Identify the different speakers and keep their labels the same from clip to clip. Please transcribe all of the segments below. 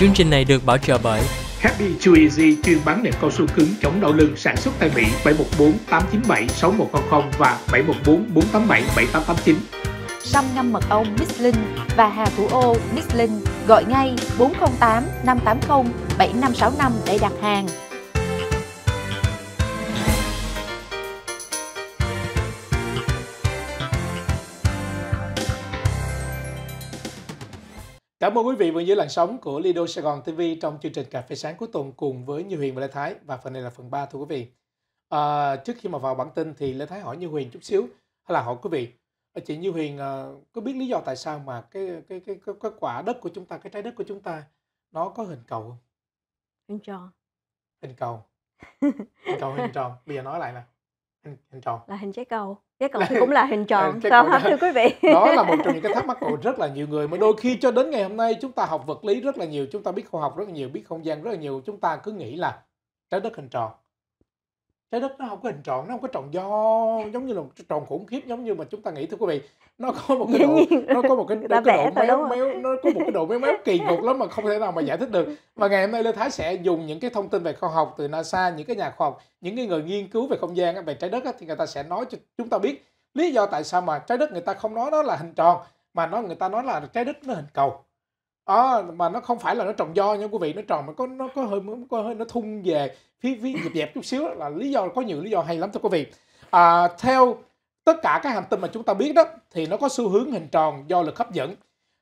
Speaker 1: Chương trình này được bảo trợ bởi Happy Chew Easy chuyên bán nệm cao su cứng chống đau lưng sản xuất tại Mỹ 714 897 6100 và 714 487 7889.
Speaker 2: Sâm ngâm mật ong Miss Linh và Hà Thủ Ô Miss Linh gọi ngay 408 580 7565 để đặt hàng.
Speaker 1: Cảm ơn quý vị vẫn dưới làn sóng của Lido Sài Gòn TV trong chương trình Cà phê sáng cuối tuần cùng với Như Huyền và Lê Thái và phần này là phần 3 thưa quý vị. À, trước khi mà vào bản tin thì Lê Thái hỏi Như Huyền chút xíu hay là hỏi quý vị à, chị Như Huyền à, có biết lý do tại sao mà cái cái cái cái, cái quả đất của chúng ta cái trái đất của chúng ta nó có hình cầu không? Hình tròn. Hình cầu. hình cầu hình tròn. Bây giờ nói lại nè hình, tròn là
Speaker 2: hình trái cầu trái cầu thì cũng là hình tròn sao hả thưa quý vị đó là một trong những cái thắc mắc của
Speaker 1: rất là nhiều người mà đôi khi cho đến ngày hôm nay chúng ta học vật lý rất là nhiều chúng ta biết khoa học rất là nhiều biết không gian rất là nhiều chúng ta cứ nghĩ là trái đất hình tròn trái đất nó không có hình tròn nó không có tròn do giống như là tròn khủng khiếp giống như mà chúng ta nghĩ thưa quý vị nó có một cái độ, nó có một cái, cái độ méo méo nó có một cái độ méo méo kỳ cục lắm mà không thể nào mà giải thích được và ngày hôm nay lê thái sẽ dùng những cái thông tin về khoa học từ nasa những cái nhà khoa học những cái người nghiên cứu về không gian về trái đất thì người ta sẽ nói cho chúng ta biết lý do tại sao mà trái đất người ta không nói nó là hình tròn mà nó người ta nói là trái đất nó hình cầu à, mà nó không phải là nó tròn do nha quý vị nó tròn mà có nó có hơi có hơi nó thung về phía phía dẹp dẹp chút xíu là lý do có nhiều lý do hay lắm thưa quý vị à, theo tất cả các hành tinh mà chúng ta biết đó thì nó có xu hướng hình tròn do lực hấp dẫn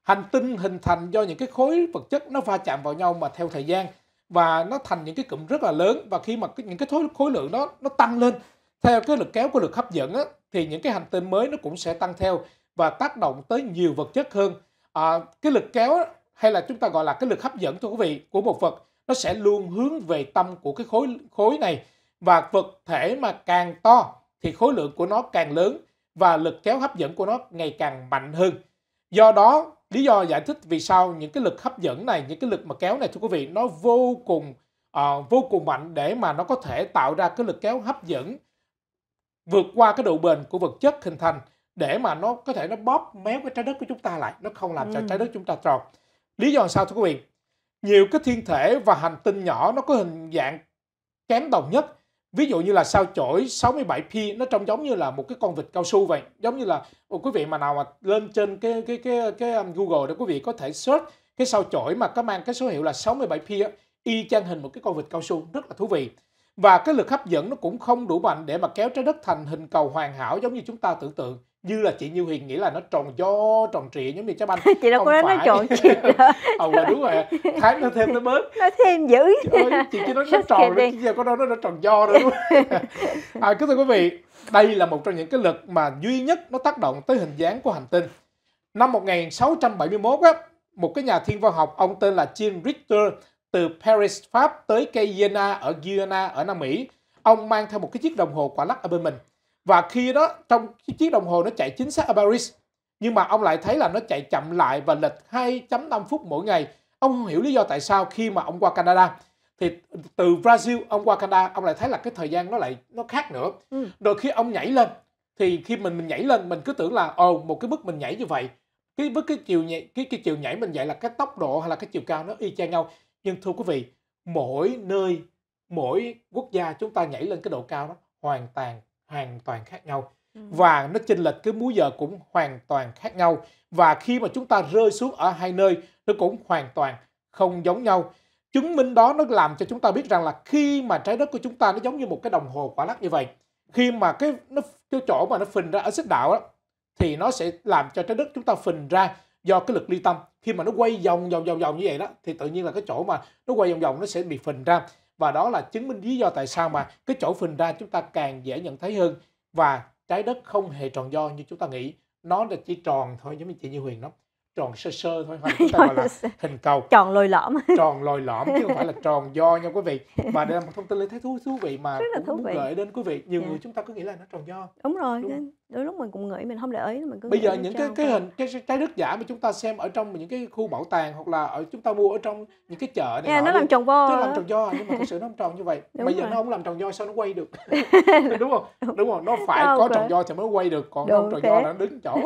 Speaker 1: hành tinh hình thành do những cái khối vật chất nó va chạm vào nhau mà theo thời gian và nó thành những cái cụm rất là lớn và khi mà những cái khối lượng đó nó tăng lên theo cái lực kéo của lực hấp dẫn á, thì những cái hành tinh mới nó cũng sẽ tăng theo và tác động tới nhiều vật chất hơn à, cái lực kéo hay là chúng ta gọi là cái lực hấp dẫn thưa quý vị của một vật nó sẽ luôn hướng về tâm của cái khối khối này và vật thể mà càng to thì khối lượng của nó càng lớn và lực kéo hấp dẫn của nó ngày càng mạnh hơn. Do đó, lý do giải thích vì sao những cái lực hấp dẫn này, những cái lực mà kéo này thưa quý vị, nó vô cùng uh, vô cùng mạnh để mà nó có thể tạo ra cái lực kéo hấp dẫn vượt qua cái độ bền của vật chất hình thành để mà nó có thể nó bóp méo cái trái đất của chúng ta lại, nó không làm ừ. cho trái đất chúng ta tròn. Lý do sao thưa quý vị? Nhiều cái thiên thể và hành tinh nhỏ nó có hình dạng kém đồng nhất Ví dụ như là sao chổi 67P nó trông giống như là một cái con vịt cao su vậy, giống như là quý vị mà nào mà lên trên cái cái cái cái um, Google để quý vị có thể search cái sao chổi mà có mang cái số hiệu là 67P á, y chang hình một cái con vịt cao su rất là thú vị. Và cái lực hấp dẫn nó cũng không đủ mạnh để mà kéo trái đất thành hình cầu hoàn hảo giống như chúng ta tưởng tượng như là chị Như Huyền nghĩ là nó tròn do tròn trịa giống như trái banh chị đâu có nói nó tròn trịa đâu ừ, đúng rồi thái nó thêm nó bớt nó thêm dữ Trời ơi, chị chỉ nói nó tròn đó chứ giờ có đâu nó tròn do đâu đúng à, kính thưa quý vị đây là một trong những cái lực mà duy nhất nó tác động tới hình dáng của hành tinh năm 1671 á một cái nhà thiên văn học ông tên là Jean Richter từ Paris Pháp tới Cayena ở Guyana ở Nam Mỹ ông mang theo một cái chiếc đồng hồ quả lắc ở bên mình và khi đó trong chiếc đồng hồ nó chạy chính xác ở Paris nhưng mà ông lại thấy là nó chạy chậm lại và lệch 2.5 phút mỗi ngày ông không hiểu lý do tại sao khi mà ông qua Canada thì từ Brazil ông qua Canada ông lại thấy là cái thời gian nó lại nó khác nữa ừ. rồi khi ông nhảy lên thì khi mình mình nhảy lên mình cứ tưởng là ồ một cái bước mình nhảy như vậy cái với cái chiều nhảy cái, cái chiều nhảy mình vậy là cái tốc độ hay là cái chiều cao nó y chang nhau nhưng thưa quý vị mỗi nơi mỗi quốc gia chúng ta nhảy lên cái độ cao đó hoàn toàn hoàn toàn khác nhau ừ. và nó chênh lệch cái múi giờ cũng hoàn toàn khác nhau và khi mà chúng ta rơi xuống ở hai nơi nó cũng hoàn toàn không giống nhau chứng minh đó nó làm cho chúng ta biết rằng là khi mà trái đất của chúng ta nó giống như một cái đồng hồ quả lắc như vậy khi mà cái nó cái chỗ mà nó phình ra ở xích đạo đó, thì nó sẽ làm cho trái đất chúng ta phình ra do cái lực ly tâm khi mà nó quay vòng vòng vòng vòng như vậy đó thì tự nhiên là cái chỗ mà nó quay vòng vòng nó sẽ bị phình ra và đó là chứng minh lý do tại sao mà cái chỗ phình ra chúng ta càng dễ nhận thấy hơn và trái đất không hề tròn do như chúng ta nghĩ nó là chỉ tròn thôi giống như chị Như Huyền nói tròn sơ sơ thôi hoặc chúng ta gọi là hình cầu tròn lồi lõm tròn lồi lõm chứ không phải là tròn do nha quý vị mà đây là một thông tin lấy thấy thú thú vị mà Rất là cũng muốn gửi đến quý vị nhiều yeah. Dạ. người chúng ta cứ nghĩ là nó tròn do
Speaker 2: đúng rồi đúng. đôi lúc mình cũng nghĩ mình không để ý mình cứ bây giờ những cái cái
Speaker 1: hình cái trái đất giả mà chúng ta xem ở trong những cái khu bảo tàng hoặc là ở chúng ta mua ở trong những cái chợ này yeah, dạ, nó làm tròn vo nó làm tròn do nhưng mà thực sự nó không tròn như vậy đúng bây rồi. giờ nó không làm tròn do sao nó quay được đúng không đúng không nó phải có tròn do thì mới quay được còn không tròn do là đứng chỗ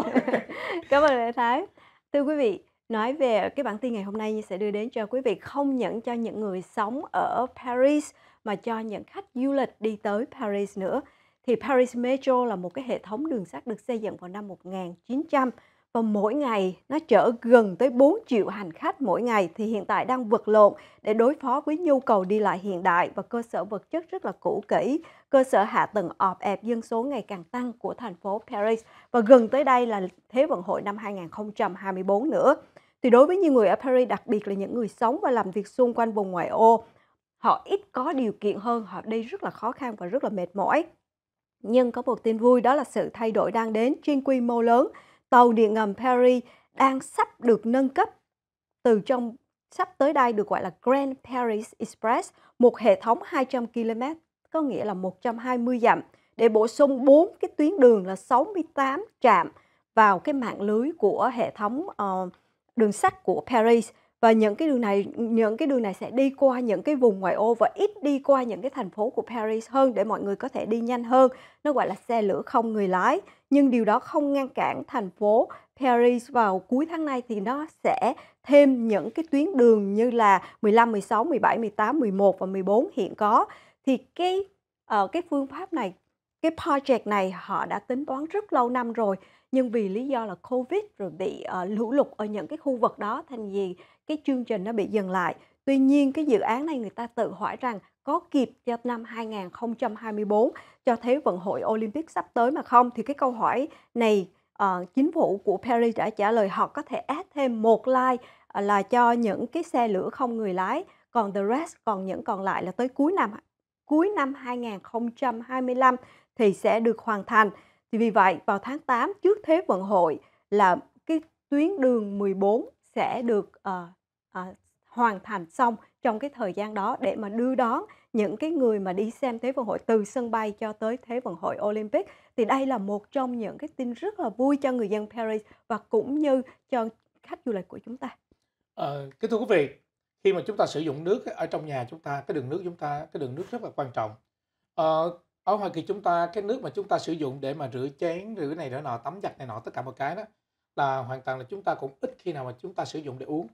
Speaker 1: cảm ơn lệ thái
Speaker 2: Thưa quý vị, nói về cái bản tin ngày hôm nay sẽ đưa đến cho quý vị không những cho những người sống ở Paris mà cho những khách du lịch đi tới Paris nữa. Thì Paris Metro là một cái hệ thống đường sắt được xây dựng vào năm 1900 và mỗi ngày nó chở gần tới 4 triệu hành khách mỗi ngày thì hiện tại đang vật lộn để đối phó với nhu cầu đi lại hiện đại và cơ sở vật chất rất là cũ kỹ, cơ sở hạ tầng ọp ẹp dân số ngày càng tăng của thành phố Paris và gần tới đây là Thế vận hội năm 2024 nữa. Thì đối với những người ở Paris, đặc biệt là những người sống và làm việc xung quanh vùng ngoại ô, họ ít có điều kiện hơn, họ đi rất là khó khăn và rất là mệt mỏi. Nhưng có một tin vui đó là sự thay đổi đang đến trên quy mô lớn tàu điện ngầm Perry đang sắp được nâng cấp từ trong sắp tới đây được gọi là Grand Paris Express, một hệ thống 200 km, có nghĩa là 120 dặm, để bổ sung 4 cái tuyến đường là 68 trạm vào cái mạng lưới của hệ thống uh, đường sắt của Paris và những cái đường này những cái đường này sẽ đi qua những cái vùng ngoại ô và ít đi qua những cái thành phố của Paris hơn để mọi người có thể đi nhanh hơn nó gọi là xe lửa không người lái nhưng điều đó không ngăn cản thành phố Paris vào cuối tháng này thì nó sẽ thêm những cái tuyến đường như là 15, 16, 17, 18, 11 và 14 hiện có thì cái uh, cái phương pháp này cái project này họ đã tính toán rất lâu năm rồi nhưng vì lý do là covid rồi bị uh, lũ lụt ở những cái khu vực đó thành gì cái chương trình nó bị dừng lại tuy nhiên cái dự án này người ta tự hỏi rằng có kịp cho năm 2024 cho Thế vận hội Olympic sắp tới mà không? Thì cái câu hỏi này uh, chính phủ của Paris đã trả lời họ có thể add thêm một like ờ, là cho những cái xe lửa không người lái, còn the rest còn những còn lại là tới cuối năm cuối năm 2025 thì sẽ được hoàn thành. Thì vì vậy vào tháng 8 trước Thế vận hội là cái tuyến đường 14 sẽ được uh, uh, hoàn thành xong trong cái thời gian đó để mà đưa đón những cái người mà đi xem Thế vận hội từ sân bay cho tới Thế vận hội Olympic thì đây là một trong những cái tin rất là vui cho người dân Paris và cũng như cho khách du lịch của chúng ta.
Speaker 1: Ờ, kính thưa quý vị, khi mà chúng ta sử dụng nước ở trong nhà chúng ta, cái đường nước chúng ta, cái đường nước rất là quan trọng. Ờ, ở Hoa Kỳ chúng ta, cái nước mà chúng ta sử dụng để mà rửa chén, rửa này rửa nọ, tắm giặt này nọ, tất cả mọi cái đó là hoàn toàn là chúng ta cũng ít khi nào mà chúng ta sử dụng để uống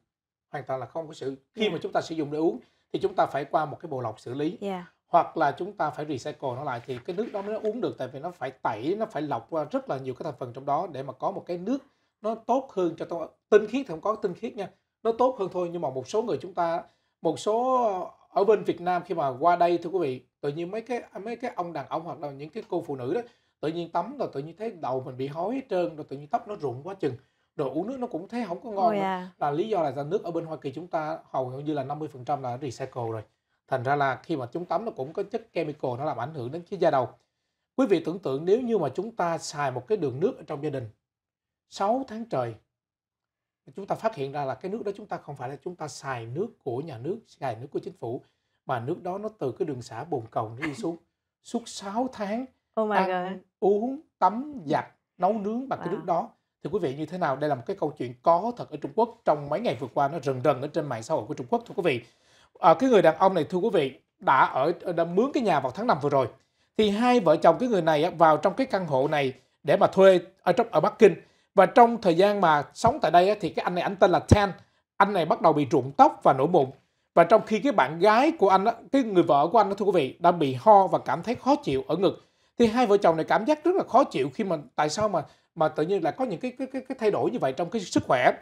Speaker 1: hoàn toàn là không có sự khi yeah. mà chúng ta sử dụng để uống thì chúng ta phải qua một cái bộ lọc xử lý yeah. hoặc là chúng ta phải recycle nó lại thì cái nước đó mới uống được tại vì nó phải tẩy nó phải lọc qua rất là nhiều cái thành phần trong đó để mà có một cái nước nó tốt hơn cho tôi tinh khiết thì không có tinh khiết nha nó tốt hơn thôi nhưng mà một số người chúng ta một số ở bên Việt Nam khi mà qua đây thưa quý vị tự nhiên mấy cái mấy cái ông đàn ông hoặc là những cái cô phụ nữ đó tự nhiên tắm rồi tự nhiên thấy đầu mình bị hói hết trơn rồi tự nhiên tóc nó rụng quá chừng đồ uống nước nó cũng thấy không có ngon à. là lý do là ra nước ở bên Hoa Kỳ chúng ta hầu như là 50% là recycle rồi thành ra là khi mà chúng tắm nó cũng có chất chemical nó làm ảnh hưởng đến cái da đầu quý vị tưởng tượng nếu như mà chúng ta xài một cái đường nước ở trong gia đình 6 tháng trời chúng ta phát hiện ra là cái nước đó chúng ta không phải là chúng ta xài nước của nhà nước xài nước của chính phủ mà nước đó nó từ cái đường xả bồn cầu nó đi xuống suốt 6 tháng oh my ăn God. uống tắm giặt nấu nướng bằng wow. cái nước đó Thưa quý vị như thế nào? Đây là một cái câu chuyện có thật ở Trung Quốc trong mấy ngày vừa qua nó rần rần ở trên mạng xã hội của Trung Quốc thưa quý vị. À, cái người đàn ông này thưa quý vị đã ở đã mướn cái nhà vào tháng 5 vừa rồi. Thì hai vợ chồng cái người này vào trong cái căn hộ này để mà thuê ở trong ở Bắc Kinh và trong thời gian mà sống tại đây thì cái anh này anh tên là Tan anh này bắt đầu bị rụng tóc và nổi mụn và trong khi cái bạn gái của anh cái người vợ của anh đó thưa quý vị đã bị ho và cảm thấy khó chịu ở ngực thì hai vợ chồng này cảm giác rất là khó chịu khi mà tại sao mà mà tự nhiên là có những cái cái cái, cái thay đổi như vậy trong cái sức khỏe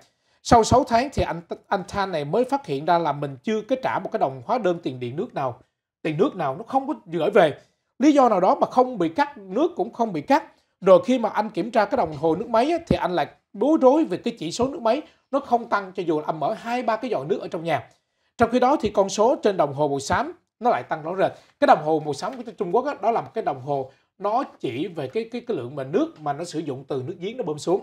Speaker 1: sau 6 tháng thì anh anh Than này mới phát hiện ra là mình chưa cái trả một cái đồng hóa đơn tiền điện nước nào tiền nước nào nó không có gửi về lý do nào đó mà không bị cắt nước cũng không bị cắt rồi khi mà anh kiểm tra cái đồng hồ nước máy á, thì anh lại bối rối về cái chỉ số nước máy nó không tăng cho dù là anh mở hai ba cái giọt nước ở trong nhà trong khi đó thì con số trên đồng hồ màu xám nó lại tăng rõ rệt cái đồng hồ màu xám của Trung Quốc đó, đó là một cái đồng hồ nó chỉ về cái cái cái lượng mà nước mà nó sử dụng từ nước giếng nó bơm xuống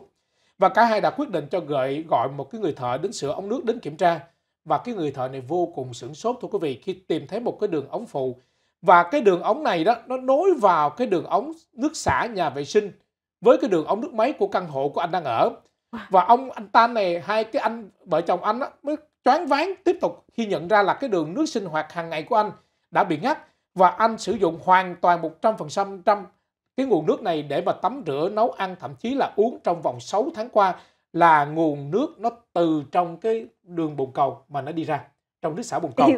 Speaker 1: và cả hai đã quyết định cho gợi gọi một cái người thợ đến sửa ống nước đến kiểm tra và cái người thợ này vô cùng sửng sốt thưa quý vị khi tìm thấy một cái đường ống phụ và cái đường ống này đó nó nối vào cái đường ống nước xả nhà vệ sinh với cái đường ống nước máy của căn hộ của anh đang ở và ông anh ta này hai cái anh vợ chồng anh đó, mới choáng váng tiếp tục khi nhận ra là cái đường nước sinh hoạt hàng ngày của anh đã bị ngắt và Anh sử dụng hoàn toàn 100% trăm cái nguồn nước này để mà tắm rửa, nấu ăn, thậm chí là uống trong vòng 6 tháng qua là nguồn nước nó từ trong cái đường bồn cầu mà nó đi ra, trong nước xả bồn cầu.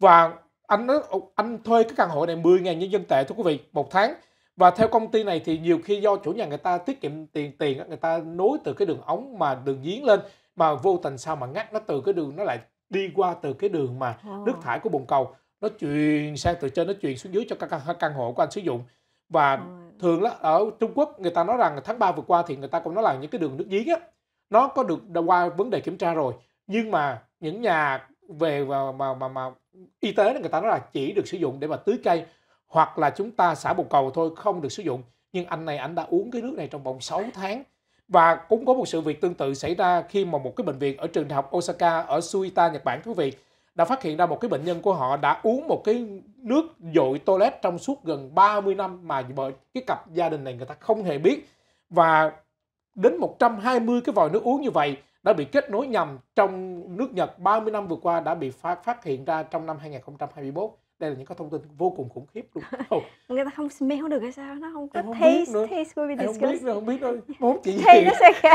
Speaker 1: Và anh nói, anh thuê cái căn hộ này 10.000 nhân dân tệ thưa quý vị, một tháng. Và theo công ty này thì nhiều khi do chủ nhà người ta tiết kiệm tiền tiền người ta nối từ cái đường ống mà đường giếng lên mà vô tình sao mà ngắt nó từ cái đường nó lại đi qua từ cái đường mà ờ. nước thải của bồn cầu nó truyền sang từ trên nó truyền xuống dưới cho các căn hộ của anh sử dụng và thường là ở Trung Quốc người ta nói rằng tháng 3 vừa qua thì người ta cũng nói là những cái đường nước giếng á nó có được qua vấn đề kiểm tra rồi nhưng mà những nhà về mà mà mà, mà y tế người ta nói là chỉ được sử dụng để mà tưới cây hoặc là chúng ta xả bồn cầu thôi không được sử dụng nhưng anh này anh đã uống cái nước này trong vòng 6 tháng và cũng có một sự việc tương tự xảy ra khi mà một cái bệnh viện ở trường đại học Osaka ở Suita Nhật Bản quý vị đã phát hiện ra một cái bệnh nhân của họ đã uống một cái nước dội toilet trong suốt gần 30 năm mà bởi cái cặp gia đình này người ta không hề biết và đến 120 cái vòi nước uống như vậy đã bị kết nối nhầm trong nước Nhật 30 năm vừa qua đã bị phát phát hiện ra trong năm 2021 đây là những cái thông tin vô cùng khủng khiếp luôn
Speaker 2: người ta không smell được hay sao nó không có không taste nữa. taste will be disgusting không biết nữa, không biết đâu muốn
Speaker 1: chị Thì nó sẽ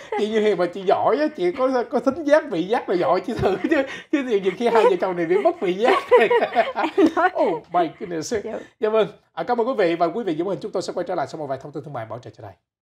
Speaker 1: chị như hiền mà chị giỏi á chị có có thính giác vị giác là giỏi chứ thử chứ chứ thì nhiều khi hai vợ chồng này bị mất vị giác oh my goodness dạ. dạ vâng à, cảm ơn quý vị và quý vị giữ hình chúng tôi sẽ quay trở lại sau một vài thông tin thương mại bảo trợ cho đây.